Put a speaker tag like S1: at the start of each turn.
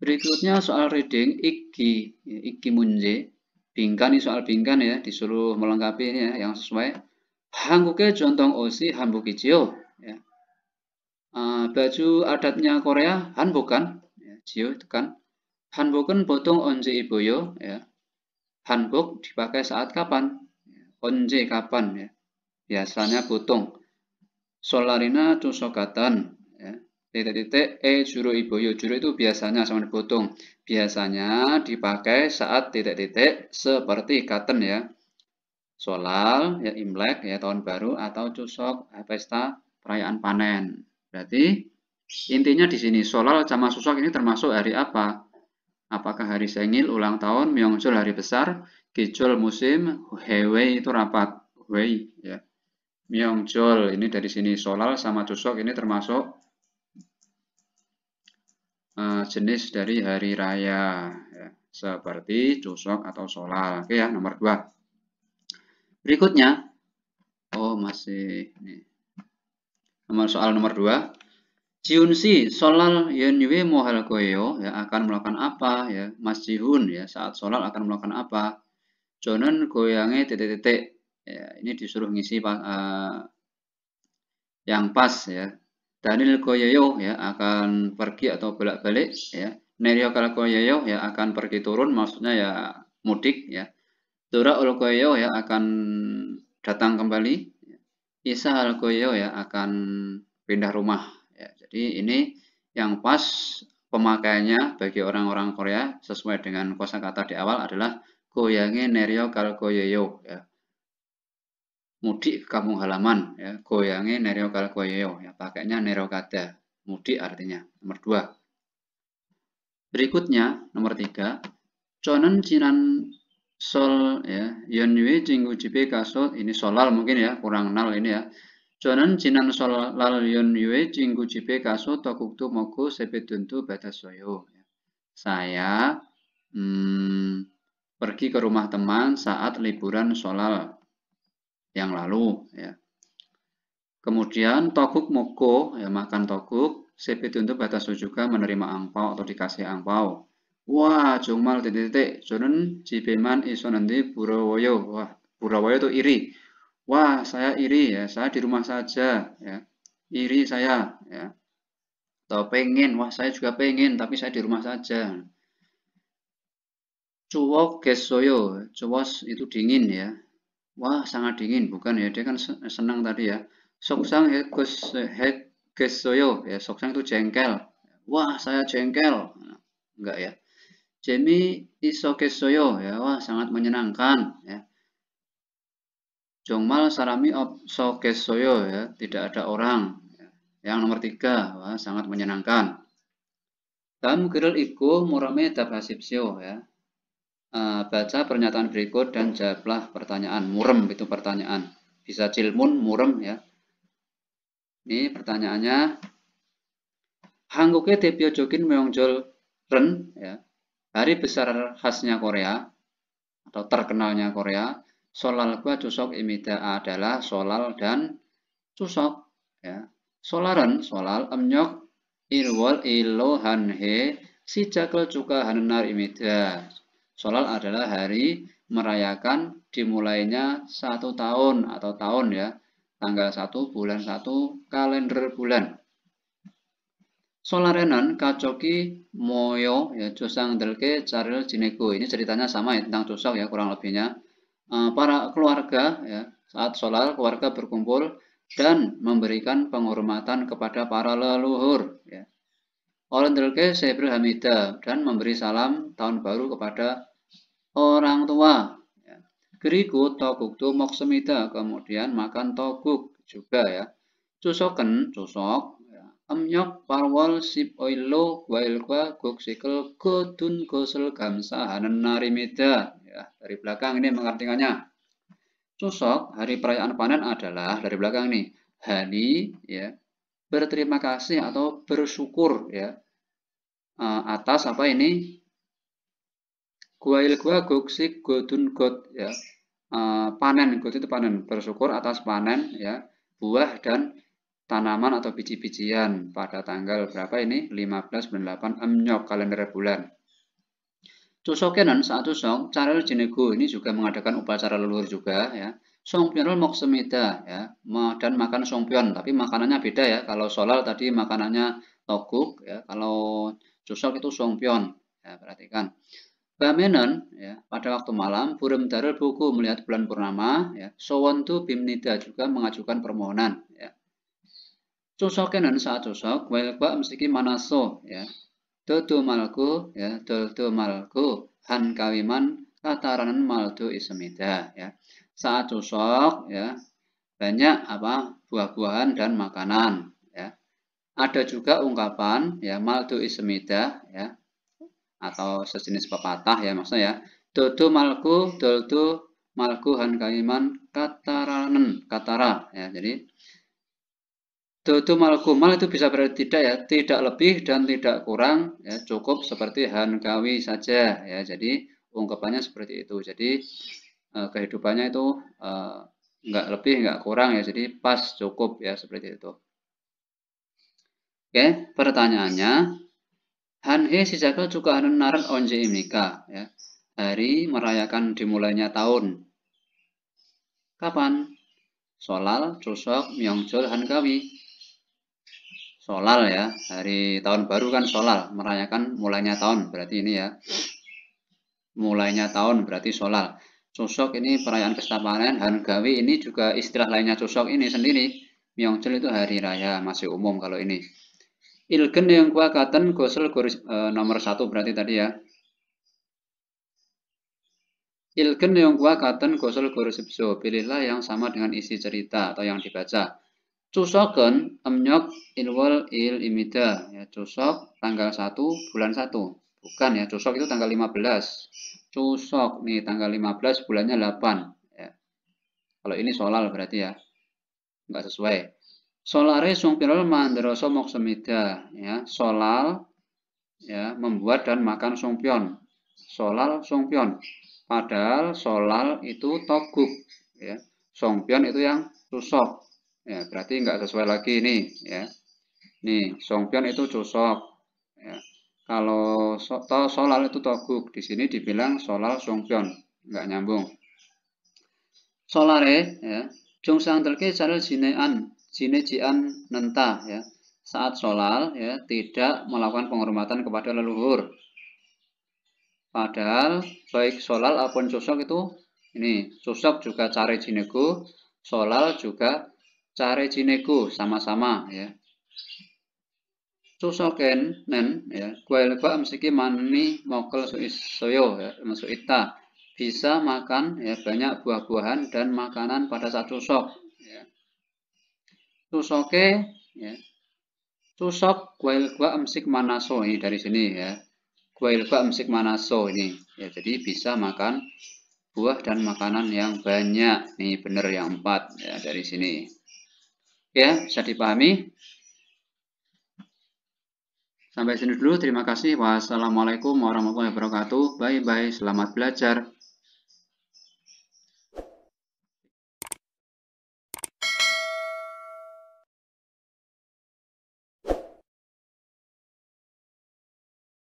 S1: Berikutnya soal reading Iki, ya, Iki Munje. bingkani soal bingkan ya, disuruh melengkapi ya, yang sesuai. Hanguke jontong osi hanbuki jio. Ya. Uh, baju adatnya Korea hanbukan, ya, jio itu kan. Hanbukan potong onje iboyo. Ya. Hanbuk dipakai saat kapan? Ya, onje kapan ya. Biasanya potong. Solarina tusokatan. Ya titik-titik e juru ibu iboyo juru itu biasanya sama dipotong biasanya dipakai saat titik-titik seperti katen ya solal ya imlek ya tahun baru atau cusok eh, pesta perayaan panen berarti intinya di sini solal sama cusok ini termasuk hari apa apakah hari sengil ulang tahun myeongjul hari besar gijul musim hewei itu rapat hewei ya myeongjul ini dari sini solal sama cusok ini termasuk Eh, jenis dari hari raya ya, seperti Cusok atau Solal. Oke ya, nomor dua. Berikutnya, oh masih ini. Nomor soal nomor dua. Jiunsi solal yenwe mohal koyo ya akan melakukan apa ya Mas Jihun ya saat solal akan melakukan apa Jonen goyange titik-titik ya ini disuruh ngisi uh, yang pas ya Daniel koyoyo ya akan pergi atau bolak-balik ya. Nerio kal ya akan pergi turun maksudnya ya mudik ya. Dora ul ya akan datang kembali. Isa al ya akan pindah rumah. Ya, jadi ini yang pas pemakaiannya bagi orang-orang Korea sesuai dengan kosakata di awal adalah koyange nerio kal ya mudik ke kampung halaman ya goyange nereo kal ya pakainya Nero kata mudik artinya nomor dua berikutnya nomor tiga conen cinan sol ya yonwe jinggu jibe kaso ini solal mungkin ya kurang nal ini ya conen cinan solal yonwe jinggu jibe tokuk tokuktu moku sepetuntu batasoyo ya. saya hmm, pergi ke rumah teman saat liburan solal yang lalu ya. Kemudian toguk moko ya makan toguk, sepi itu untuk batas juga menerima angpau atau dikasih angpau. Wah, jumal titik-titik, jonen jibeman iso nanti burawoyo. Wah, burawoyo itu iri. Wah, saya iri ya, saya di rumah saja ya. Iri saya ya. Atau pengen, wah saya juga pengen, tapi saya di rumah saja. Cuwok gesoyo, cuwos itu dingin ya. Wah, sangat dingin, bukan ya? Dia kan senang tadi ya. Soksang hekus hekesoyo ya. Soksang itu jengkel. Wah, saya jengkel. Enggak ya. Jemi isokesoyo ya. Wah, sangat menyenangkan ya. Jongmal sarami sokesoyo ya. Tidak ada orang. Ya. Yang nomor tiga, wah, sangat menyenangkan. Tam kiril iku murame tabhasipsyo ya. Eh, baca pernyataan berikut dan jawablah pertanyaan. Murem itu pertanyaan. Bisa cilmun, murem ya. Ini pertanyaannya. Hanguke Tepio Jokin Myeongjol Ren ya. Hari besar khasnya Korea atau terkenalnya Korea. Solal gua cusok imida adalah solal dan cusok ya. Solaran solal emnyok irwal ilohan si cakel cuka hanenar imida Sholal adalah hari merayakan dimulainya satu tahun atau tahun ya, tanggal satu bulan satu kalender bulan. Solarenan Kacoki Moyo ya cusang Delke caril jineko Ini ceritanya sama ya tentang Josang ya kurang lebihnya. Eh, para keluarga ya saat solar keluarga berkumpul dan memberikan penghormatan kepada para leluhur ya. Orang Delke Sebril Hamida dan memberi salam tahun baru kepada orang tua. Ya. Geriku tu moksemida, kemudian makan toguk juga ya. Cusoken, cusok, ya. Emnyok parwol sip oilo wailkwa guksikil godun gosel gamsa hanen narimida. Ya, dari belakang ini mengartikannya. Cusok, hari perayaan panen adalah dari belakang ini. Hani, ya, berterima kasih atau bersyukur ya eh, atas apa ini Guail gua goksik godun god ya. Uh, panen god itu panen bersyukur atas panen ya buah dan tanaman atau biji-bijian pada tanggal berapa ini 15.8 emnyok kalender bulan. Cusokenan saat song cara jinego ini juga mengadakan upacara leluhur juga ya. Songpyeonol moksemida ya dan makan songpyeon tapi makanannya beda ya. Kalau solal tadi makanannya toguk ya. Kalau cusok itu songpyeon ya perhatikan. Bamenon ya, pada waktu malam Burem Darul Buku melihat bulan purnama ya, Sowontu Bimnida juga mengajukan permohonan ya. Cusokenon saat cusok Welba Mesiki manaso ya. Dodo malku ya, dodo malku han kawiman kataranan maldo isemida ya. Saat cusok ya, banyak apa buah-buahan dan makanan ya. Ada juga ungkapan ya maldo isemida ya atau sejenis pepatah ya maksudnya ya. Dodo malku doldo malku han kaiman kataranen katara ya. Jadi dodo malku mal itu bisa berarti tidak ya, tidak lebih dan tidak kurang ya, cukup seperti han kawi saja ya. Jadi ungkapannya seperti itu. Jadi eh, kehidupannya itu eh, nggak lebih enggak kurang ya. Jadi pas cukup ya seperti itu. Oke, pertanyaannya Hanhe sijakal juga anu naran onje imika. Ya. Hari merayakan dimulainya tahun. Kapan? Solal, Chusok, han Hankawi. Solal ya, hari tahun baru kan solal, merayakan mulainya tahun, berarti ini ya. Mulainya tahun berarti solal. Chusok ini perayaan pesta panen, Hangawi ini juga istilah lainnya Chusok ini sendiri. Myongjol itu hari raya, masih umum kalau ini. Ilgen yang kuakaten gosel goris e, nomor satu berarti tadi ya. Ilgen yang kuakaten gosel goris ibso. Pilihlah yang sama dengan isi cerita atau yang dibaca. Cusoken emnyok ilwal il imida. Ya, cusok tanggal 1 bulan 1. Bukan ya, cusok itu tanggal 15. Cusok nih tanggal 15 bulannya 8. Ya. Kalau ini solal berarti ya. Nggak sesuai. Solare sung pirol manderoso moksemida ya solal ya membuat dan makan sungpion solal sungpion padahal solal itu toguk ya songpion itu yang cusok ya berarti nggak sesuai lagi ini ya nih songpion itu cusok ya kalau so, to, solal itu toguk di sini dibilang solal songpion nggak nyambung solare ya jungsang terke sinean sini jian nenta ya saat solal ya tidak melakukan penghormatan kepada leluhur padahal baik solal apun cusok itu ini cusok juga cari jineku solal juga cari jineku sama-sama ya Cusoken nen ya kuel lupa meski mani mokel soyo ya masuk ita bisa makan ya banyak buah-buahan dan makanan pada saat cusok. Tusoke ya. Tusok kuil gua emsik manaso ini dari sini ya. kuil gua emsik manaso ini. Ya, jadi bisa makan buah dan makanan yang banyak. Ini bener yang empat ya dari sini. Ya, bisa dipahami. Sampai sini dulu. Terima kasih. Wassalamualaikum warahmatullahi wabarakatuh. Bye bye. Selamat belajar.